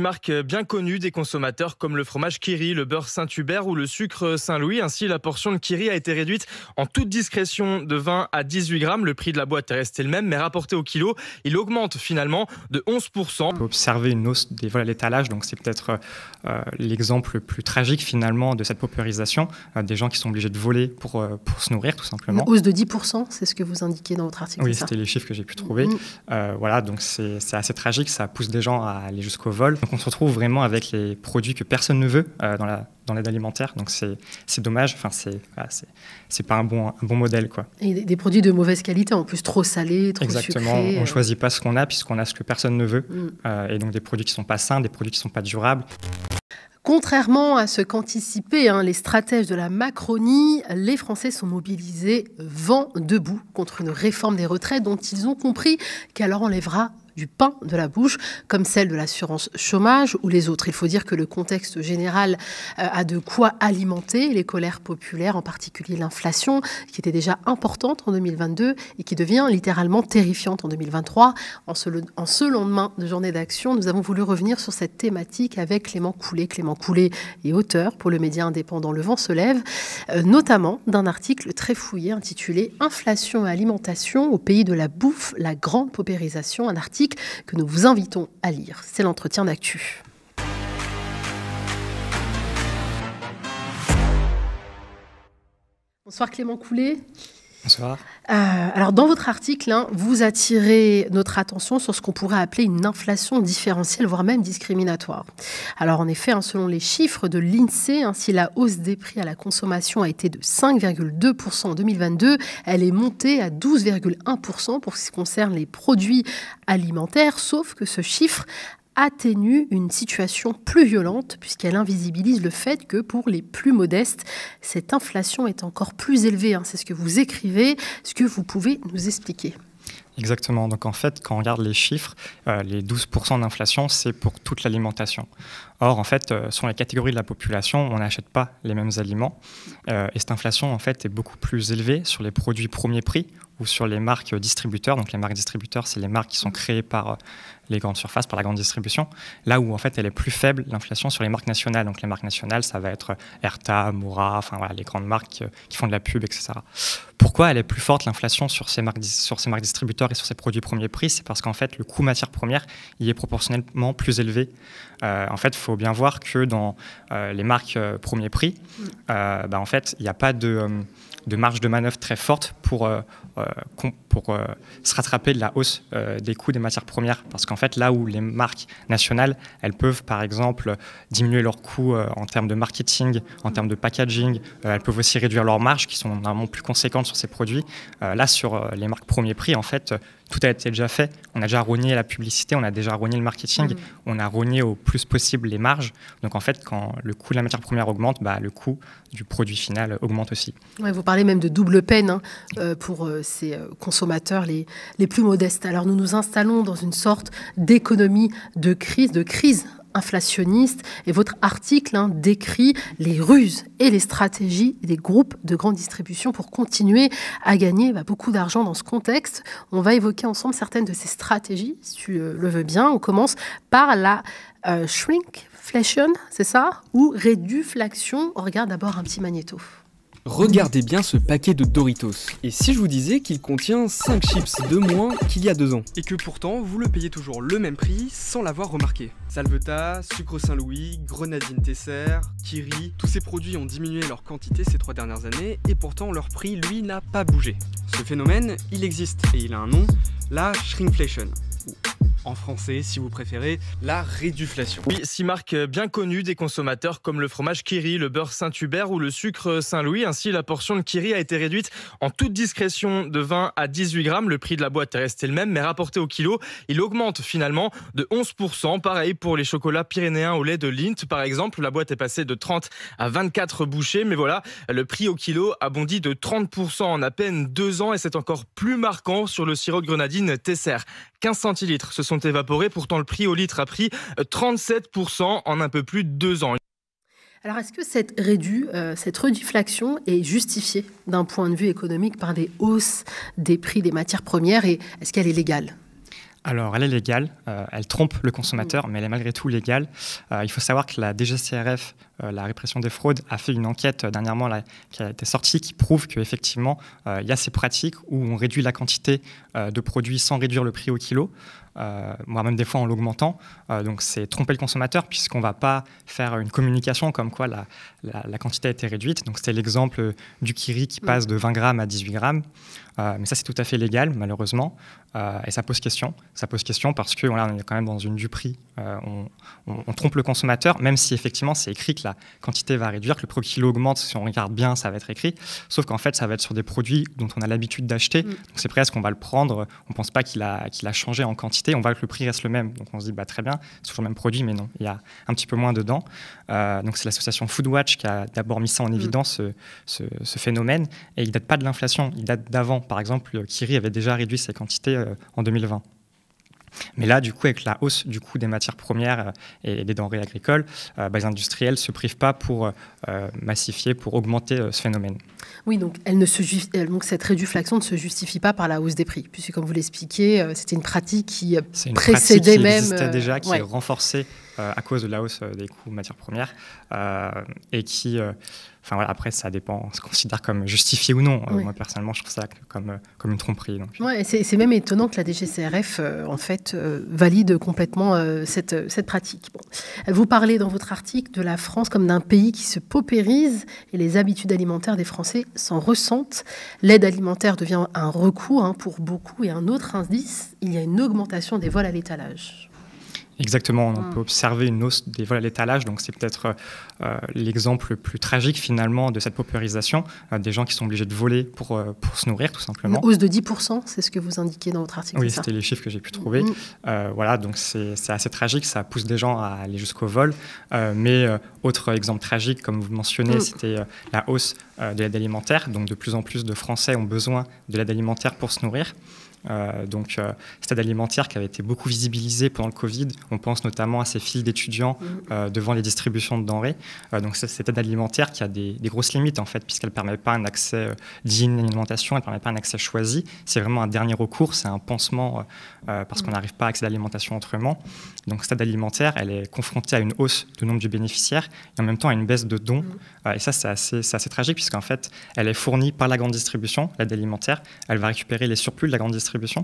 marque euh, bien connue des consommateurs comme le fromage Kiri, le beurre Saint-Hubert ou le sucre Saint-Louis. Ainsi, la portion de Kiri a été réduite en toute discrétion de 20 à 18 grammes. Le prix de la boîte est resté le même, mais rapporté au kilo, il augmente finalement de 11%. On peut observer une hausse des vols à l'étalage, donc c'est peut-être euh, l'exemple le plus tragique finalement de cette paupérisation, euh, des gens qui sont obligés de voler pour, pour se nourrir tout simplement. Une hausse de 10%, c'est ce que vous indiquez dans votre article. Oui, c'était les chiffres que j'ai pu trouver. Mm. voilà, donc c'est assez tragique, ça pousse des gens à aller jusqu'au vol. Donc on se retrouve vraiment avec les produits que personne ne veut euh, dans, la, dans l'aide alimentaire. Donc c'est, c'est dommage, enfin, c'est, c'est, c'est pas un bon, un bon modèle. Quoi. Et des, produits de mauvaise qualité, en plus trop salés, trop Exactement, euh. on ne choisit pas ce qu'on a puisqu'on a ce que personne ne veut. Mm. Euh, et donc des produits qui ne sont pas sains, des produits qui ne sont pas durables. Contrairement à ce qu'anticipaient hein, les stratèges de la Macronie, les Français sont mobilisés vent debout contre une réforme des retraites dont ils ont compris qu'elle leur enlèvera du pain de la bouche, comme celle de l'assurance chômage ou les autres. Il faut dire que le contexte général euh, a de quoi alimenter les colères populaires, en particulier l'inflation, qui était déjà importante en 2022 et qui devient littéralement terrifiante en 2023. En ce, en lendemain de journée d'action, nous avons voulu revenir sur cette thématique avec Clément Coulet. Clément Coulet est auteur pour le média indépendant Le Vent se lève, euh, notamment d'un article très fouillé intitulé Inflation et alimentation au pays de la bouffe, la grande paupérisation, un article que nous vous invitons à lire. C'est l'entretien d'actu. Bonsoir Clément Coulet. Euh, alors, dans votre article, hein, vous attirez notre attention sur ce qu'on pourrait appeler une inflation différentielle, voire même discriminatoire. Alors, en effet, hein, selon les chiffres de l'INSEE, hein, si la hausse des prix à la consommation a été de 5,2% en 2022, elle est montée à 12,1% pour ce qui concerne les produits alimentaires, sauf que ce chiffre atténue une situation plus violente puisqu'elle invisibilise le fait que pour les plus modestes, cette inflation est encore plus élevée. Hein. C'est ce que vous écrivez, ce que vous pouvez nous expliquer. Exactement. Donc en fait, quand on regarde les chiffres, euh, les 12% d'inflation, c'est pour toute l'alimentation. Or, en fait, euh, sur les catégories de la population, on n'achète pas les mêmes aliments. Euh, et cette inflation, en fait, est beaucoup plus élevée sur les produits premier prix ou sur les marques euh, distributeurs. Donc, les marques distributeurs, c'est les marques qui sont créées par les grandes surfaces, par la grande distribution. Là où, en fait, elle est plus faible, l'inflation, sur les marques nationales. Donc, les marques nationales, ça va être Erta, Moura, enfin, voilà, les grandes marques qui font de la pub, etc. Pourquoi elle est plus forte, l'inflation, sur, ces marques, sur ces marques distributeurs et sur ces produits premiers prix C'est parce qu'en fait, le coût matière première, il est proportionnellement plus élevé. en fait, faut bien voir que dans euh, les marques euh, premier prix, mm. euh, bah, en fait, il n'y a pas de, marge de manœuvre très forte pour, pour se rattraper de la hausse des coûts des matières premières. Parce qu'en fait, là où les marques nationales, elles peuvent par exemple diminuer leurs coûts en termes de marketing, en termes de packaging, elles peuvent aussi réduire leurs marges qui sont normalement plus conséquentes sur ces produits. là, sur les marques premier prix, en fait, tout a été déjà fait. On a déjà rogné la publicité, on a déjà rogné le marketing, mm. on a rogné au plus possible les marges. Donc en fait, quand le coût de la matière première augmente, bah, le coût du produit final augmente aussi. vous parlez même de double peine hein, euh, pour euh, ces euh, consommateurs les, les plus modestes. Alors nous nous installons dans une sorte d'économie de crise, de crise inflationniste. Et votre article hein, décrit les ruses et les stratégies des groupes de grande distribution pour continuer à gagner bah, beaucoup d'argent dans ce contexte. On va évoquer ensemble certaines de ces stratégies, si tu euh, le veux bien. On commence par la euh, shrinkflation, c'est ça Ou réduflation. On regarde d'abord un petit magnéto. Regardez bien ce paquet de Doritos. Et si je vous disais qu'il contient 5 chips de moins qu'il y a 2 ans Et que pourtant, vous le payez toujours le même prix sans l'avoir remarqué. Salveta, Sucre Saint-Louis, Grenadine Tesser, Kiri, tous ces produits ont diminué leur quantité ces 3 dernières années et pourtant leur prix, lui, n'a pas bougé. Ce phénomène, il existe et il a un nom, la shrinkflation, en français si vous préférez, la réduflation. Oui, six marques bien connues des consommateurs comme le fromage Kiri, le beurre Saint-Hubert ou le sucre Saint-Louis. Ainsi, la portion de Kiri a été réduite en toute discrétion de 20 à 18 grammes. Le prix de la boîte est resté le même, mais rapporté au kilo, il augmente finalement de 11%. Pareil pour les chocolats pyrénéens au lait de Lint, par exemple. La boîte est passée de 30 à 24 bouchées, mais voilà, le prix au kilo a bondi de 30% en à peine deux ans et c'est encore plus marquant sur le sirop de grenadine Tesser. 15 centilitres se sont évaporés. Pourtant, le prix au litre a pris 37% euh, en un peu plus de deux ans. Alors, est-ce que cette, réduit, euh, cette rediflaction est justifiée d'un point de vue économique par des hausses des prix des matières premières et est-ce qu'elle est légale alors, elle est légale, euh, elle trompe le consommateur, mm. mais elle est malgré tout légale. il faut savoir que la DGCRF euh, la répression des fraudes a fait une enquête euh, dernièrement là, qui a été sortie qui prouve qu'effectivement, euh, il y a ces pratiques où on réduit la quantité de produits sans réduire le prix au kilo. moi-même des fois en l'augmentant. donc c'est tromper le consommateur puisqu'on ne va pas faire une communication comme quoi la, la, quantité a été réduite. Donc c'était l'exemple du kiri qui mm. passe de 20 grammes à 18 grammes. mais ça c'est tout à fait légal malheureusement et ça pose question. Ça pose question parce qu'on on est quand même dans une du prix. On, trompe le consommateur même si effectivement c'est écrit la quantité va réduire, que le prix au kilo augmente. Si on regarde bien, ça va être écrit. Sauf qu'en fait, ça va être sur des produits dont on a l'habitude d'acheter. Mm. Donc c'est presque qu'on va le prendre. On ne pense pas qu'il a, a changé en quantité. On voit que le prix reste le même. Donc on se dit, bah, très bien, c'est toujours le même produit, mais non, il y a un petit peu moins dedans. Euh, donc c'est l'association Foodwatch qui a d'abord mis ça en mm. évidence, ce, phénomène. Et il ne date pas de l'inflation, il date d'avant. Par exemple, Kiri avait déjà réduit ses quantités euh, en 2020. Mais là, du coup, avec la hausse du coût des matières premières euh, et des denrées agricoles, euh, bah, les industriels ne se privent pas pour euh, massifier, pour augmenter ce phénomène. Oui, donc, cette réduction ne se justifie pas par la hausse des prix, puisque comme vous l'expliquez, c'était une pratique qui précédait pratique qui même... Existait déjà, qui est renforcée euh, à cause de la hausse euh, des coûts matières premières euh, et qui enfin voilà, après ça dépend, on se considère comme justifié ou non. moi personnellement, je trouve ça comme, comme une tromperie. c'est même étonnant que la DGCRF en fait valide complètement cette, cette pratique. Vous parlez dans votre article de la France comme d'un pays qui se paupérise et les habitudes alimentaires des Français s'en ressentent. L'aide alimentaire devient un recours hein, pour beaucoup et un autre indice, il y a une augmentation des vols à l'étalage. Exactement, on ah. peut observer une hausse des vols à l'étalage, donc c'est peut-être euh, l'exemple le plus tragique finalement de cette paupérisation, euh, des gens qui sont obligés de voler pour, euh, se nourrir tout simplement. Une hausse de 10%, c'est ce que vous indiquez dans votre article. Oui, c'était les chiffres que j'ai pu trouver. Mm, mm. voilà, donc c'est assez tragique, ça pousse des gens à aller jusqu'au vol. mais autre exemple tragique, comme vous mentionnez, mm. c'était la hausse de l'aide alimentaire, donc de plus en plus de Français ont besoin de l'aide alimentaire pour se nourrir. Euh, donc, euh, stade alimentaire qui avait été beaucoup visibilisé pendant le Covid. On pense notamment à ces files d'étudiants mhm. euh, devant les distributions de denrées. donc, c'est cette aide alimentaire qui a des, grosses limites, en fait, puisqu'elle ne permet pas un accès digne à l'alimentation, elle ne permet pas un accès choisi. C'est vraiment un dernier recours, c'est un pansement parce mhm. qu'on n'arrive pas à accéder à l'alimentation autrement. Donc, stade alimentaire, elle est confrontée à une hausse du nombre de bénéficiaires et en même temps à une baisse de dons. Mhm. et ça, c'est assez, assez tragique, puisqu'en fait, elle est fournie par la grande distribution, l'aide alimentaire. Elle va récupérer les surplus de la grande distribution distribution.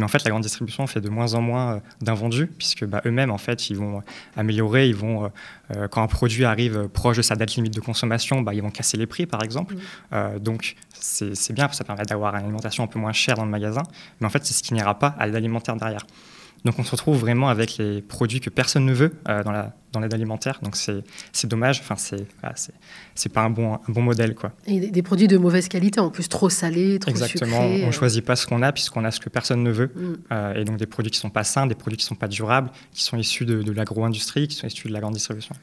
Mais en fait, la grande distribution fait de moins en moins euh, d'invendus, puisque bah, eux-mêmes, en fait, ils vont euh, améliorer, ils vont, euh, quand un produit arrive proche de sa date limite de consommation, bah, ils vont casser les prix, par exemple. Mmh. donc, c'est bien, ça permet d'avoir une alimentation un peu moins chère dans le magasin, mais en fait, c'est ce qui n'ira pas à l'alimentaire derrière. Donc, on se retrouve vraiment avec les produits que personne ne veut dans la dans l'aide alimentaire. Donc c'est dommage, enfin, c'est pas un bon, un bon modèle. Quoi. Et des, produits de mauvaise qualité, en plus trop salés, trop Exactement, on euh. choisit pas ce qu'on a puisqu'on a ce que personne ne veut. Mm. Euh, et donc des produits qui sont pas sains, des produits qui sont pas durables, qui sont issus de, de l'agro-industrie, qui sont issus de la grande distribution.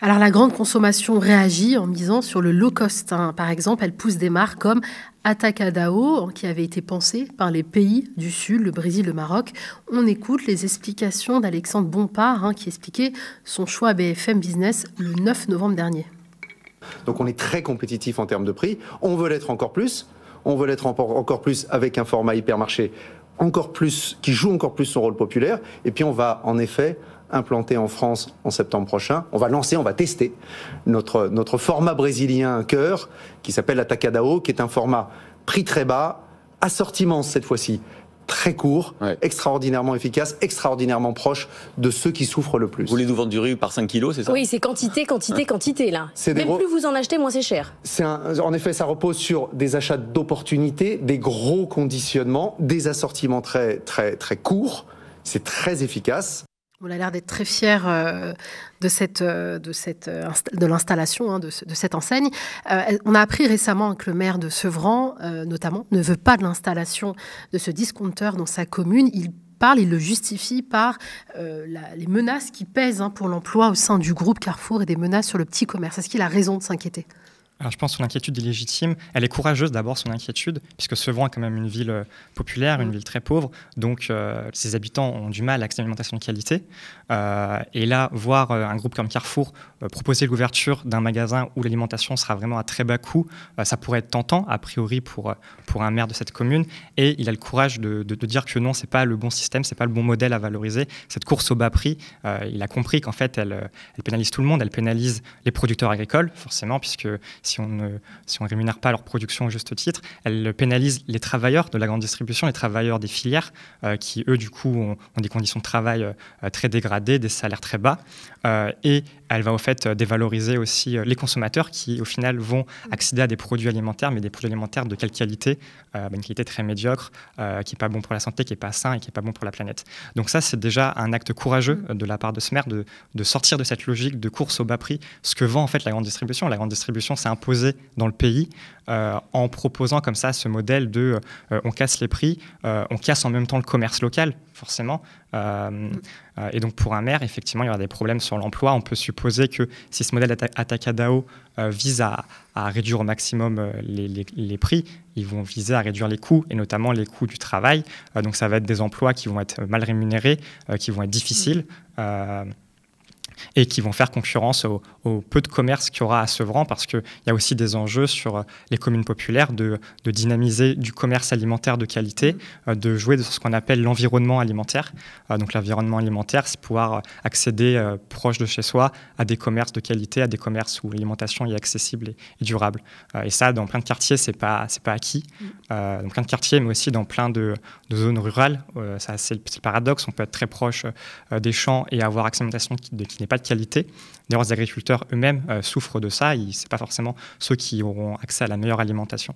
Alors la grande consommation réagit en misant sur le low cost. Hein. Par exemple, elle pousse des marques comme Atacadao, qui avait été pensée par les pays du Sud, le Brésil, le Maroc. On écoute les explications d'Alexandre Bompard, hein, qui expliquait son choix à BFM Business le 9 novembre dernier. Donc on est très compétitif en termes de prix. On veut l'être encore plus. On veut l'être encore plus avec un format hypermarché encore plus, qui joue encore plus son rôle populaire. Et puis on va en effet implanter en France en septembre prochain. On va lancer, on va tester notre, notre format brésilien cœur qui s'appelle Atacadao, qui est un format prix très bas, assortiment cette fois-ci très court, extraordinairement efficace, extraordinairement proche de ceux qui souffrent le plus. Vous voulez nous vendre du riz par 5 kilos, c'est ça Oui, c'est quantité, quantité, hein. quantité là. Même plus vous en achetez, moins c'est cher. Un... En effet, ça repose sur des achats d'opportunités, des gros conditionnements, des assortiments très, très, très courts. C'est très efficace. On a l'air d'être très fier euh, de cette, euh, de cette, euh, de l'installation hein, de, cette enseigne. on a appris récemment que le maire de Sevran, notamment, ne veut pas de l'installation de ce discompteur dans sa commune. Il parle, il le justifie par les menaces qui pèsent hein, pour l'emploi au sein du groupe Carrefour et des menaces sur le petit commerce. Est-ce qu'il a raison de s'inquiéter alors, je pense que son inquiétude est légitime. Elle est courageuse d'abord, son inquiétude, puisque Sevran est quand même une ville euh, populaire, une mm. ville très pauvre. Donc, euh, ses habitants ont du mal à accéder à une alimentation de qualité. Euh, et là, voir un groupe comme Carrefour proposer l'ouverture d'un magasin où l'alimentation sera vraiment à très bas coût, ça pourrait être tentant, a priori, pour, pour un maire de cette commune. Et il a le courage de, de, dire que non, c'est pas le bon système, c'est pas le bon modèle à valoriser. Cette course au bas prix, il a compris qu'en fait, elle, elle pénalise tout le monde. Elle pénalise les producteurs agricoles, forcément, puisque si on ne si on rémunère pas leur production au juste titre, elle pénalise les travailleurs de la grande distribution, les travailleurs des filières, euh, qui eux, du coup, ont, des conditions de travail euh, très dégradées, des salaires très bas. Euh, et elle va au fait dévaloriser aussi les consommateurs qui, au final, vont accéder à des produits alimentaires, mais des produits alimentaires de quelle qualité bah, Une qualité très médiocre, qui n'est pas bon pour la santé, qui n'est pas sain et qui n'est pas bon pour la planète. Donc ça, c'est déjà un acte courageux de la part de Smer de, de sortir de cette logique de course au bas prix, ce que vend en fait la grande distribution. La grande distribution, c'est un posé dans le pays euh, en proposant comme ça ce modèle de euh, on casse les prix, euh, on casse en même temps le commerce local, forcément. et donc pour un maire, effectivement, il y aura des problèmes sur l'emploi. On peut supposer que si ce modèle Atacadao vise à, réduire au maximum les, les, les, prix, ils vont viser à réduire les coûts, et notamment les coûts du travail. donc ça va être des emplois qui vont être mal rémunérés, qui vont être difficiles et qui vont faire concurrence au, peu de commerce qu'il y aura à Sevran parce qu'il y a aussi des enjeux sur euh, les communes populaires de, dynamiser du commerce alimentaire de qualité, mm-hmm. euh, de jouer sur ce qu'on appelle l'environnement alimentaire. Euh, donc l'environnement alimentaire, c'est pouvoir accéder proche de chez soi à des commerces de qualité, à des commerces où l'alimentation est accessible et, durable. et ça, dans plein de quartiers, c'est pas c'est pas acquis. Mm-hmm. dans plein de quartiers, mais aussi dans plein de, zones rurales, ça c'est le petit paradoxe. On peut être très proche des champs et avoir accès à une alimentation qui, qui n'est pas de qualité. D'ailleurs, les agriculteurs eux-mêmes euh, souffrent de ça. Ce n'est pas forcément ceux qui auront accès à la meilleure alimentation.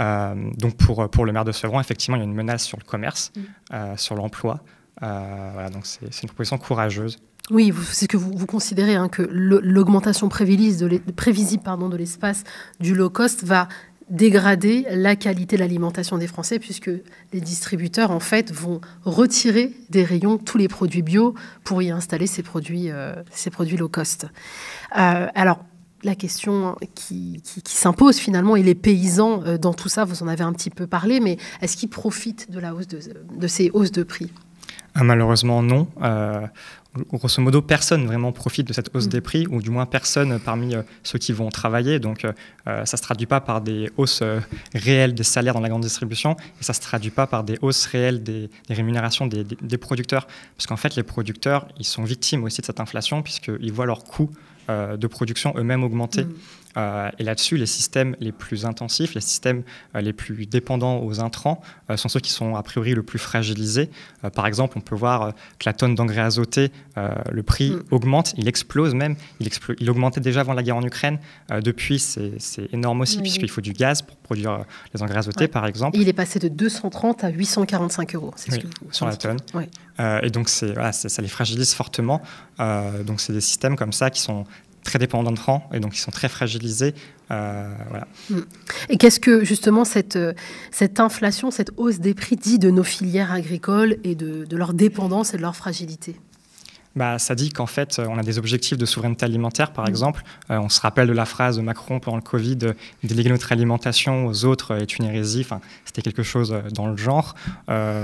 Euh, donc, pour, euh, pour le maire de Sevran, effectivement, il y a une menace sur le commerce, mm. sur l'emploi. voilà, donc, c'est une proposition courageuse. Oui, c'est ce que vous, vous considérez, hein, que l'augmentation prévisible de l'espace du low cost va dégrader la qualité de l'alimentation des Français, puisque les distributeurs, en fait, vont retirer des rayons tous les produits bio pour y installer ces produits, euh, ces produits low cost. Euh, alors, la question qui, s'impose finalement, et les paysans euh, dans tout ça, vous en avez un petit peu parlé, mais est-ce qu'ils profitent de, la hausse de, ces hausses de prix ah, Malheureusement, non grosso modo, personne vraiment profite de cette hausse mm. des prix, ou du moins personne parmi euh, ceux qui vont travailler. Donc, euh, euh, ça ne se traduit pas par des hausses réelles des salaires dans la grande distribution, et ça ne se traduit pas par des hausses réelles des, rémunérations des, des, producteurs. Parce qu'en fait, les producteurs, ils sont victimes aussi de cette inflation, puisqu'ils voient leurs coûts euh, de production eux-mêmes augmenter. Mm. Euh, et là-dessus, les systèmes les plus intensifs, les systèmes euh, les plus dépendants aux intrants sont ceux qui sont a priori le plus fragilisés. par exemple, on peut voir que la tonne d'engrais azoté, le prix mm. augmente, il explose même. Il, il, augmentait déjà avant la guerre en Ukraine. depuis, c'est énorme aussi, puisqu'il faut du gaz pour produire euh, les engrais azotés, par exemple. il est passé de 230 à 845 euros, Sur la tonne. Euh, et donc, ça les fragilise fortement. Euh, donc, c'est des systèmes comme ça qui sont très dépendants de francs et donc ils sont très fragilisés. Hmm. Et qu'est-ce que justement cette, cette inflation, cette hausse des prix dit de nos filières agricoles et de leur dépendance et de leur fragilité bah, ça dit qu'en fait, euh, on a des objectifs de souveraineté alimentaire, par mmh. exemple. Euh, on se rappelle de la phrase de Macron pendant le Covid, euh, déléguer notre alimentation aux autres est une hérésie. c'était quelque chose dans le genre.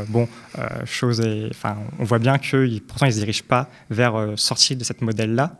bon, chose et enfin, on voit bien que pourtant, ils ne se dirigent pas vers sortir de ce modèle-là.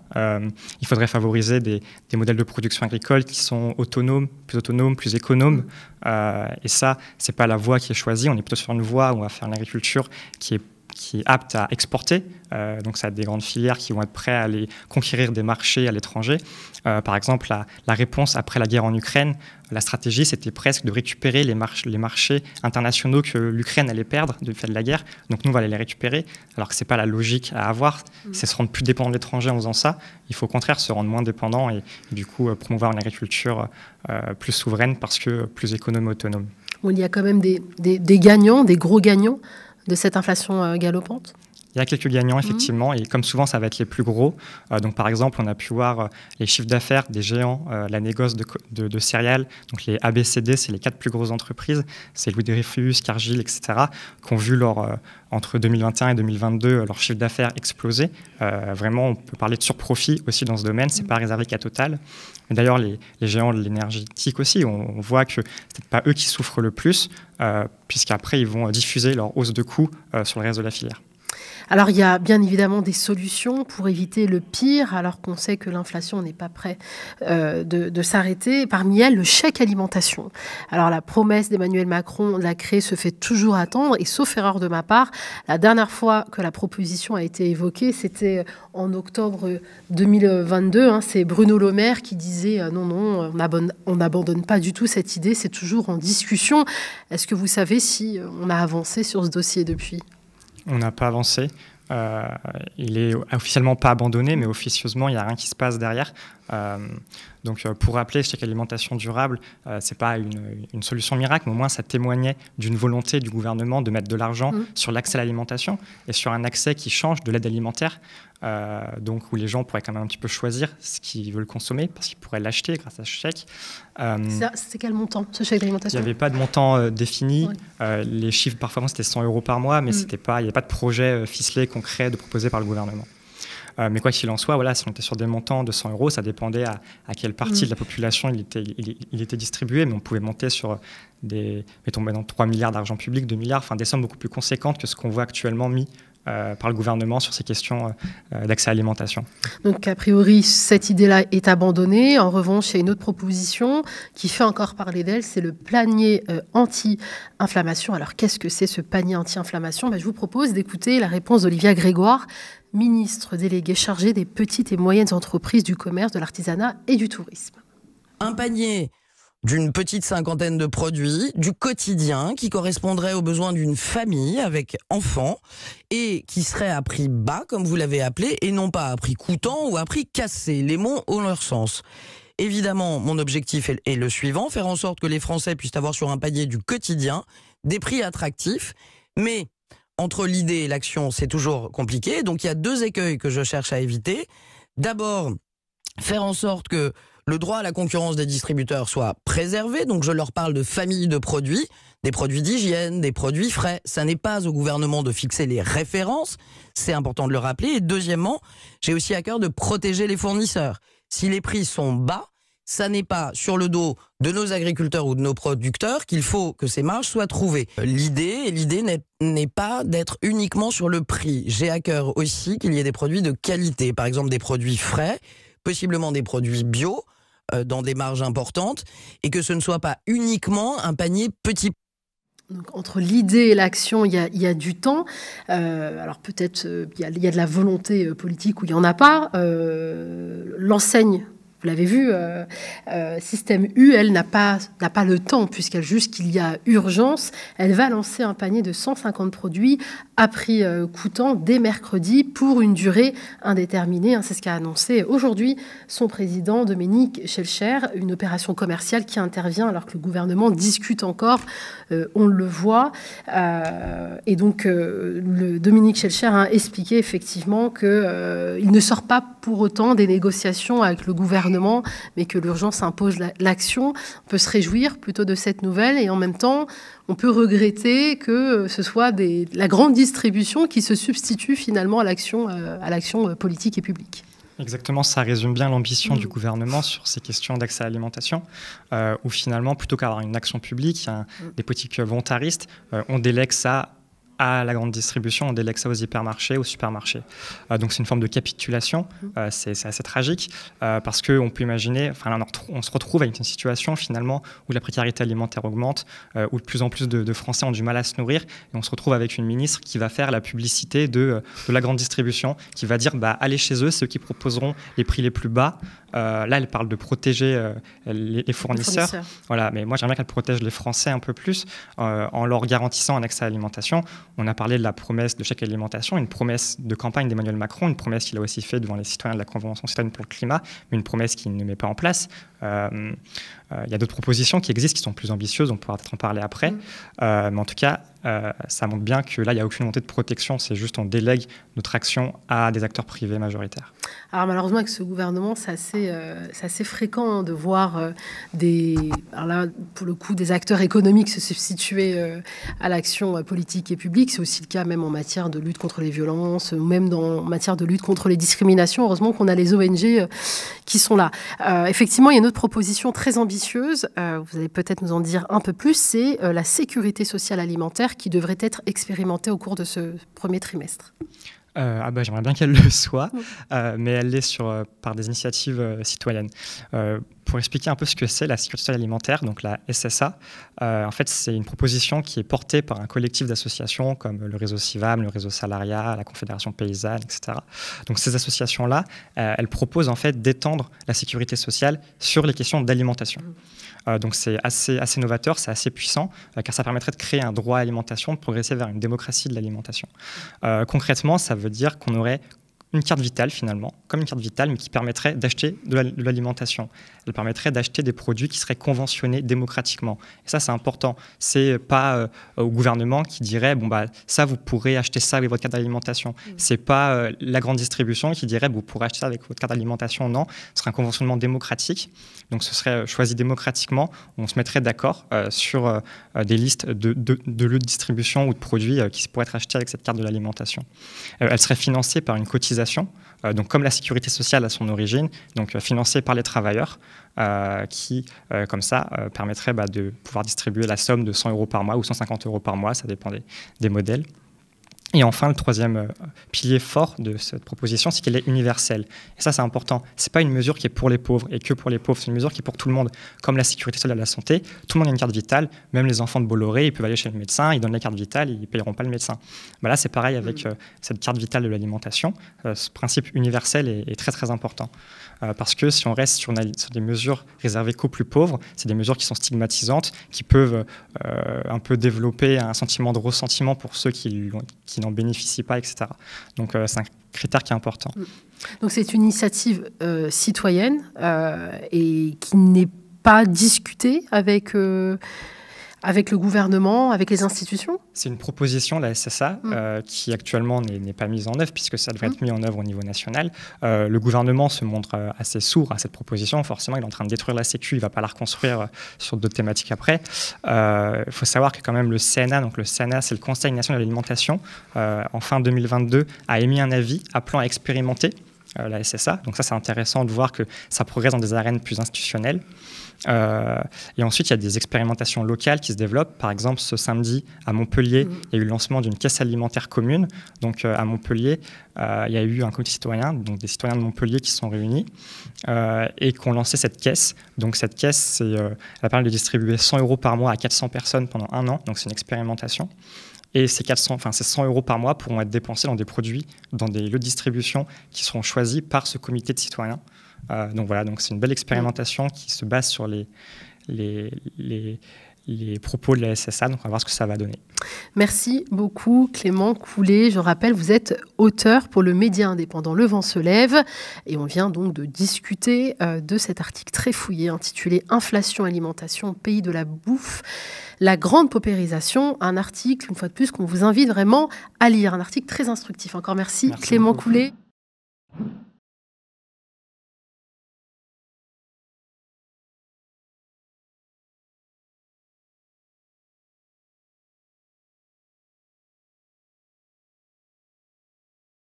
il faudrait favoriser des, des, modèles de production agricole qui sont autonomes, plus autonomes, plus économes. et ça, c'est pas la voie qui est choisie. On est plutôt sur une voie où on va faire une agriculture qui est qui est apte à exporter. Euh, donc, ça a des grandes filières qui vont être prêtes à aller conquérir des marchés à l'étranger. Euh, par exemple, la, réponse après la guerre en Ukraine, la stratégie, c'était presque de récupérer les, les marchés internationaux que l'Ukraine allait perdre du fait de la guerre. Donc, nous, on va aller les récupérer, alors que ce n'est pas la logique à avoir. Mm. C'est se rendre plus dépendant de l'étranger en faisant ça. Il faut au contraire se rendre moins dépendant et, du coup euh, promouvoir une agriculture plus souveraine parce que plus économe et autonome. il y a quand même des gagnants, des gros gagnants de cette inflation euh, galopante il y a quelques gagnants, mhm. effectivement, et comme souvent, ça va être les plus gros. Euh, donc, par exemple, on a pu voir euh, les chiffres d'affaires des géants, euh, la négoce de, de, céréales, donc les ABCD, c'est les quatre plus grosses entreprises, c'est Louis Dreyfus, Cargill, etc., qui ont vu leur, entre 2021 et 2022 leur chiffre d'affaires exploser. vraiment, on peut parler de surprofit aussi dans ce domaine, c'est n'est mhm. pas réservé qu'à Total. D'ailleurs, les, géants de l'énergie, aussi, on, voit que ce n'est pas eux qui souffrent le plus, puisqu'après, ils vont diffuser leur hausse de coûts sur le reste de la filière. Alors il y a bien évidemment des solutions pour éviter le pire, alors qu'on sait que l'inflation n'est pas prêt euh, de, s'arrêter. Parmi elles, le chèque alimentation. Alors la promesse d'Emmanuel Macron la créer se fait toujours attendre, et sauf erreur de ma part, la dernière fois que la proposition a été évoquée, c'était euh, en octobre 2022. Hein, c'est Bruno Le Maire qui disait euh, non, non, on n'abandonne pas du tout cette idée, c'est toujours en discussion. Est-ce que vous savez si on a avancé sur ce dossier depuis on n'a pas avancé. Euh, il est officiellement pas abandonné, mais officieusement, il n'y a rien qui se passe derrière. Euh, donc euh, pour rappeler, ce chèque alimentation durable, euh, ce n'est pas une, solution miracle, mais au moins ça témoignait d'une volonté du gouvernement de mettre de l'argent mmh. sur l'accès à l'alimentation et sur un accès qui change de l'aide alimentaire. Euh, donc où les gens pourraient quand même un petit peu choisir ce qu'ils veulent consommer parce qu'ils pourraient l'acheter grâce à ce chèque. c'est quel montant ce chèque d'alimentation Il n'y avait pas de montant défini. les chiffres parfois c'était 100 euros par mois, mais mmh. c'était pas, il n'y avait pas de projet ficelé concret de proposé par le gouvernement. Euh, mais quoi qu'il en soit, voilà, si on était sur des montants de 100 euros, ça dépendait à, quelle partie mm. de la population il était, distribué, mais on pouvait monter sur des, mettons dans 3 milliards d'argent public, 2 milliards, enfin des sommes beaucoup plus conséquentes que ce qu'on voit actuellement mis euh, par le gouvernement sur ces questions euh, euh, d'accès à l'alimentation. Donc, a priori, cette idée-là est abandonnée. En revanche, il y a une autre proposition qui fait encore parler d'elle, c'est le panier anti-inflammation. Alors, qu'est-ce que c'est ce panier anti-inflammation ben, Je vous propose d'écouter la réponse d'Olivia Grégoire, ministre déléguée chargée des petites et moyennes entreprises du commerce, de l'artisanat et du tourisme. Un panier d'une petite cinquantaine de produits du quotidien qui correspondrait aux besoins d'une famille avec enfants et qui seraient à prix bas, comme vous l'avez appelé, et non pas à prix coûtant ou à prix cassé. Les mots ont leur sens. Évidemment, mon objectif est le suivant, faire en sorte que les Français puissent avoir sur un panier du quotidien des prix attractifs, mais entre l'idée et l'action, c'est toujours compliqué. Donc il y a deux écueils que je cherche à éviter. D'abord, faire en sorte que le droit à la concurrence des distributeurs soit préservé. Donc je leur parle de famille de produits, des produits d'hygiène, des produits frais. Ça n'est pas au gouvernement de fixer les références, c'est important de le rappeler. Et deuxièmement, j'ai aussi à cœur de protéger les fournisseurs. Si les prix sont bas, ça n'est pas sur le dos de nos agriculteurs ou de nos producteurs qu'il faut que ces marges soient trouvées. L'idée, l'idée n'est pas d'être uniquement sur le prix. J'ai à cœur aussi qu'il y ait des produits de qualité, par exemple des produits frais, possiblement des produits bio, euh, dans des marges importantes et que ce ne soit pas uniquement un panier petit donc, entre l'idée et l'action, il y, a du temps. Euh, alors peut-être euh, il y, a de la volonté politique ou il y en a pas. L'enseigne vous l'avez vu, euh, euh, système U, elle n'a pas, n'a pas le temps, puisqu'elle juge qu'il y a urgence. Elle va lancer un panier de 150 produits à prix euh, coûtant dès mercredi pour une durée indéterminée. Hein, c'est ce qu'a annoncé aujourd'hui son président Dominique Schelcher, une opération commerciale qui intervient alors que le gouvernement discute encore, on le voit. et donc, le Dominique Schelcher a expliqué effectivement qu'il ne sort pas pour autant des négociations avec le gouvernement mais que l'urgence impose l'action. On peut se réjouir plutôt de cette nouvelle et en même temps, on peut regretter que euh, ce soit des, la grande distribution qui se substitue finalement à l'action, euh, à l'action euh, politique et publique. Exactement, ça résume bien l'ambition du mm. gouvernement sur ces questions d'accès à l'alimentation, où finalement, plutôt qu'avoir une action publique, mm. des politiques volontaristes, on délègue ça à la grande distribution, on délègue ça aux hypermarchés, aux supermarchés. Euh, donc c'est une forme de capitulation, mm-hmm. euh, c'est assez tragique, euh, parce qu'on peut imaginer, enfin on, se retrouve avec une situation finalement où la précarité alimentaire augmente, où de plus en plus de, Français ont du mal à se nourrir, et on se retrouve avec une ministre qui va faire la publicité de, la grande distribution, qui va dire, bah, allez chez eux, ceux qui proposeront les prix les plus bas. là, elle parle de protéger les, fournisseurs. les, fournisseurs. Voilà, mais moi j'aimerais qu'elle protège les Français un peu plus en leur garantissant un accès à l'alimentation on a parlé de la promesse de chaque alimentation, une promesse de campagne d'Emmanuel Macron, une promesse qu'il a aussi faite devant les citoyens de la Convention citoyenne pour le climat, mais une promesse qu'il ne met pas en place. Euh, euh, il y a d'autres propositions qui existent, qui sont plus ambitieuses, on pourra peut-être en parler après. Mm. Euh, mais en tout cas, euh, ça montre bien que là, il n'y a aucune montée de protection, c'est juste on délègue notre action à des acteurs privés majoritaires. Alors malheureusement, avec ce gouvernement, c'est assez, fréquent hein, de voir des, pour le coup, des acteurs économiques se substituer à l'action politique et publique. C'est aussi le cas même en matière de lutte contre les violences, ou même dans, en matière de lutte contre les discriminations. Heureusement qu'on a les ONG qui sont là. effectivement, il y a une autre proposition très ambitieuse euh, vous allez peut-être nous en dire un peu plus, c'est euh, la sécurité sociale alimentaire qui devrait être expérimentée au cours de ce premier trimestre. Euh, ah bah, j'aimerais bien qu'elle le soit, mais elle l'est sur, par des initiatives citoyennes pour expliquer un peu ce que c'est la sécurité alimentaire, donc la SSA, euh, en fait, c'est une proposition qui est portée par un collectif d'associations comme le réseau CIVAM, le réseau Salariat, la Confédération Paysanne, etc. Donc ces associations-là, euh, elles proposent en fait d'étendre la sécurité sociale sur les questions d'alimentation. Mmh. Euh, donc c'est assez, assez novateur, c'est assez puissant, car ça permettrait de créer un droit à l'alimentation, de progresser vers une démocratie de l'alimentation. Mmh. concrètement, ça veut dire qu'on aurait une carte vitale finalement, comme une carte vitale, mais qui permettrait d'acheter de l'alimentation elle permettrait d'acheter des produits qui seraient conventionnés démocratiquement. Et ça, c'est important. Ce n'est pas euh, au gouvernement qui dirait bon bah ça vous pourrez acheter ça avec votre carte d'alimentation. Mm. Ce n'est pas euh, la grande distribution qui dirait vous pourrez acheter ça avec votre carte d'alimentation. Non, ce serait un conventionnement démocratique. Donc ce serait euh, choisi démocratiquement. On se mettrait d'accord sur des listes de, de, de, lieux de distribution ou de produits qui pourraient être achetés avec cette carte de l'alimentation. elle serait financée par une cotisation euh, donc comme la sécurité sociale à son origine, donc euh, financée par les travailleurs, euh, qui, comme ça, permettrait bah, de pouvoir distribuer la somme de 100 euros par mois ou 150 euros par mois, ça dépend des modèles. Et enfin, le troisième euh, pilier fort de cette proposition, c'est qu'elle est universelle. Et ça, c'est important. Ce n'est pas une mesure qui est pour les pauvres et que pour les pauvres. C'est une mesure qui est pour tout le monde. Comme la sécurité sociale et la santé, tout le monde a une carte vitale. Même les enfants de Bolloré, ils peuvent aller chez le médecin, ils donnent la carte vitale, ils ne payeront pas le médecin. voilà bah là, c'est pareil avec mm. euh, cette carte vitale de l'alimentation. Euh, ce principe universel est, très, très important. parce que si on reste sur, des mesures réservées qu'aux plus pauvres, c'est des mesures qui sont stigmatisantes, qui peuvent un peu développer un sentiment de ressentiment pour ceux qui, qui n'en bénéficient pas, etc. Donc euh, c'est un critère qui est important. Mm. Donc c'est une initiative euh, citoyenne euh, et qui n'est pas discutée avec avec le gouvernement, avec les institutions C'est une proposition, la SSA, mm. euh, qui actuellement n'est pas mise en œuvre, puisque ça devrait mm. être mis en œuvre au niveau national. Euh, le gouvernement se montre euh, assez sourd à cette proposition. Forcément, il est en train de détruire la Sécu, il ne va pas la reconstruire sur d'autres thématiques après. Il faut savoir que quand même le CNA, donc le CNA, c'est le Conseil national de l'alimentation, en fin 2022, a émis un avis appelant à expérimenter euh, la SSA. Donc ça, c'est intéressant de voir que ça progresse dans des arènes plus institutionnelles. Euh, et ensuite, il y a des expérimentations locales qui se développent. Par exemple, ce samedi, à Montpellier, mm-hmm. il y a eu le lancement d'une caisse alimentaire commune. Donc euh, à Montpellier, il y a eu un comité citoyen, donc des citoyens de Montpellier qui se sont réunis et qui ont lancé cette caisse. Donc cette caisse, elle a permis de distribuer 100 euros par mois à 400 personnes pendant un an. Donc c'est une expérimentation. Et ces, 400, enfin, 100 euros par mois pourront être dépensés dans des produits, dans des lieux de distribution qui seront choisis par ce comité de citoyens. Euh, donc voilà, donc c'est une belle expérimentation qui se base sur les, les, les, les propos de la SSA. Donc, on va voir ce que ça va donner. Merci beaucoup, Clément Coulet. Je rappelle, vous êtes auteur pour le média indépendant Le Vent se lève. Et on vient donc de discuter euh, de cet article très fouillé intitulé Inflation, alimentation, pays de la bouffe. La grande paupérisation, un article, une fois de plus, qu'on vous invite vraiment à lire. Un article très instructif. Encore merci, Clément Coulet.